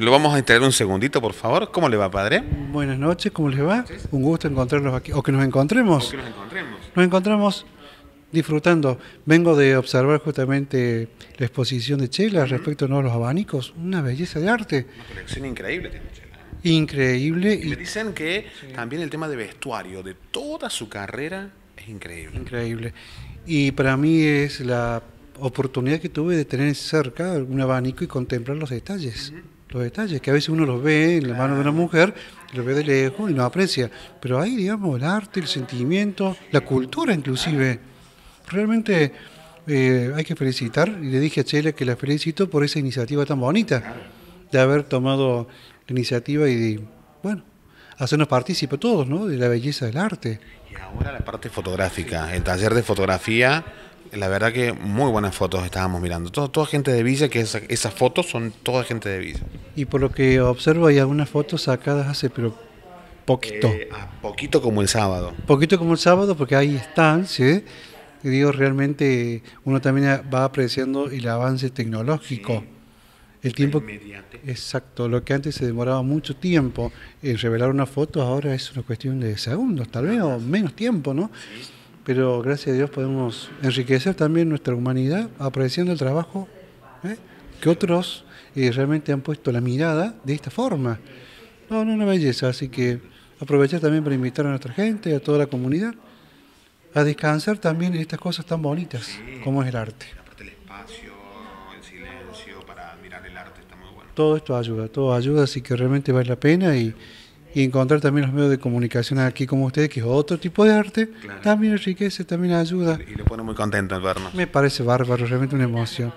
Lo vamos a instalar un segundito, por favor. ¿Cómo le va, padre? Buenas noches, ¿cómo le va? Un gusto encontrarnos aquí, o que nos encontremos. que nos encontremos. Nos encontramos disfrutando. Vengo de observar justamente la exposición de Chela respecto a los abanicos. Una belleza de arte. Una colección increíble tiene Chela. Increíble. Y me dicen que también el tema de vestuario de toda su carrera es increíble. Increíble. Y para mí es la oportunidad que tuve de tener cerca un abanico y contemplar los detalles los detalles que a veces uno los ve en la mano de una mujer, los ve de lejos y no aprecia. Pero ahí, digamos, el arte, el sentimiento, la cultura inclusive. Realmente eh, hay que felicitar, y le dije a Chela que la felicito por esa iniciativa tan bonita, de haber tomado la iniciativa y, bueno, hacernos partícipes todos, ¿no? De la belleza del arte. Y ahora la parte fotográfica, el taller de fotografía la verdad que muy buenas fotos estábamos mirando. Todo, toda gente de Villa, que esas fotos son toda gente de Villa. Y por lo que observo hay algunas fotos sacadas hace pero poquito. Eh, ah, poquito como el sábado. Poquito como el sábado porque ahí están, ¿sí? digo, realmente uno también va apreciando el avance tecnológico. El tiempo... Exacto, lo que antes se demoraba mucho tiempo revelar una foto, ahora es una cuestión de segundos, tal vez, o menos tiempo, ¿no? Sí pero gracias a Dios podemos enriquecer también nuestra humanidad apreciando el trabajo ¿eh? que otros eh, realmente han puesto la mirada de esta forma. No, no, una belleza, así que aprovechar también para invitar a nuestra gente, a toda la comunidad, a descansar también en estas cosas tan bonitas como es el arte. Aparte el espacio, el silencio para admirar el arte está muy bueno. Todo esto ayuda, todo ayuda, así que realmente vale la pena y y encontrar también los medios de comunicación aquí como ustedes, que es otro tipo de arte, también enriquece, también ayuda. Y lo pone muy contento el vernos. Me parece bárbaro, realmente una emoción.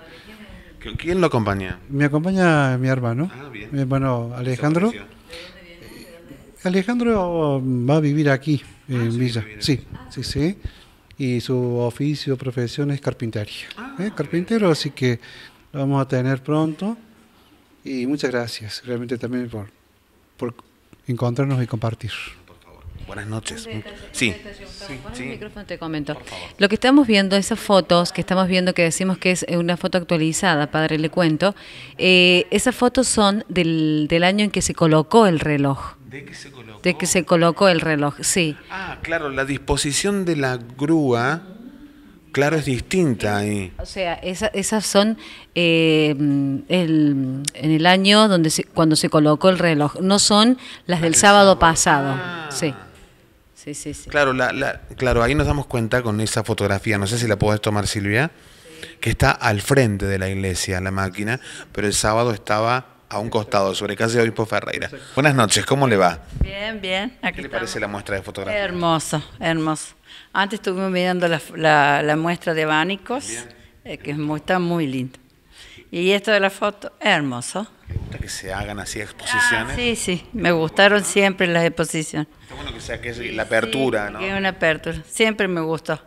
¿Quién lo acompaña? Me acompaña mi hermano, ah, bien. mi hermano Alejandro. Eh, Alejandro va a vivir aquí, ah, en Villa. Sí, sí, sí. Y su oficio, profesión es carpintería. Ah, ¿eh? Carpintero, así que lo vamos a tener pronto. Y muchas gracias, realmente también por encontrarnos y compartir. Buenas noches. Sí. Lo que estamos viendo, esas fotos que estamos viendo que decimos que es una foto actualizada, padre, le cuento, eh, esas fotos son del, año en que se colocó el reloj. ¿De se colocó? De que se colocó el reloj, sí. Ah, claro, la disposición de la grúa claro, es distinta ahí. O sea, esas son eh, en el año donde cuando se colocó el reloj, no son las del sábado, pasado. Ah. Sí. Sí, sí, sí. Claro, claro, ahí nos damos cuenta con esa fotografía, no sé si la podés tomar Silvia, que está al frente de la iglesia la máquina, pero el sábado estaba a un costado sobre calle Obispo Ferreira. Buenas noches, ¿cómo le va? Bien, bien. ¿Qué le parece la muestra de fotografía? Hermoso, hermoso. Antes estuvimos mirando la, muestra de abanicos, eh, que es muy, está muy lindo. Y esto de la foto, hermoso. ¿Te gusta que se hagan así exposiciones? Ah, sí, sí, me gustaron siempre las exposiciones. Está bueno que sea que es la apertura, ¿no? Que es una apertura, siempre me gustó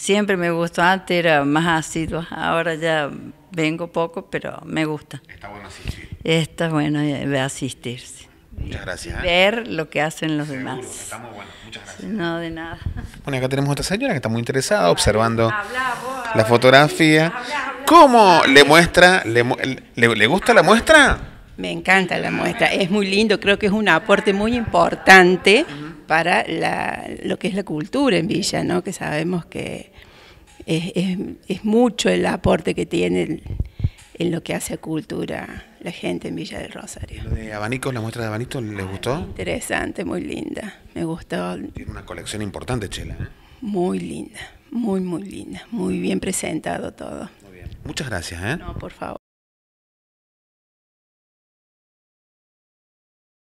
siempre me gustó. Antes era más asidua, ahora ya vengo poco, pero me gusta. Está bueno asistir. Está bueno eh, asistirse. Muchas gracias. ¿eh? Ver lo que hacen los demás. Estamos buenos. Muchas gracias. No, de nada. Bueno, acá tenemos a otra señora que está muy interesada observando la fotografía. ¿Cómo le muestra? Le, gusta la muestra? Me encanta la muestra. Es muy lindo. Creo que es un aporte muy importante para la, lo que es la cultura en Villa, ¿no? que sabemos que es, mucho el aporte que tiene en lo que hace cultura la gente en Villa del Rosario. ¿Lo de abanicos, la muestra de abanicos, les gustó? interesante, muy linda, me gustó. Tiene una colección importante, Chela. ¿eh? Muy linda, muy, muy linda, muy bien presentado todo. Muy bien. Muchas gracias. ¿eh? No, por favor.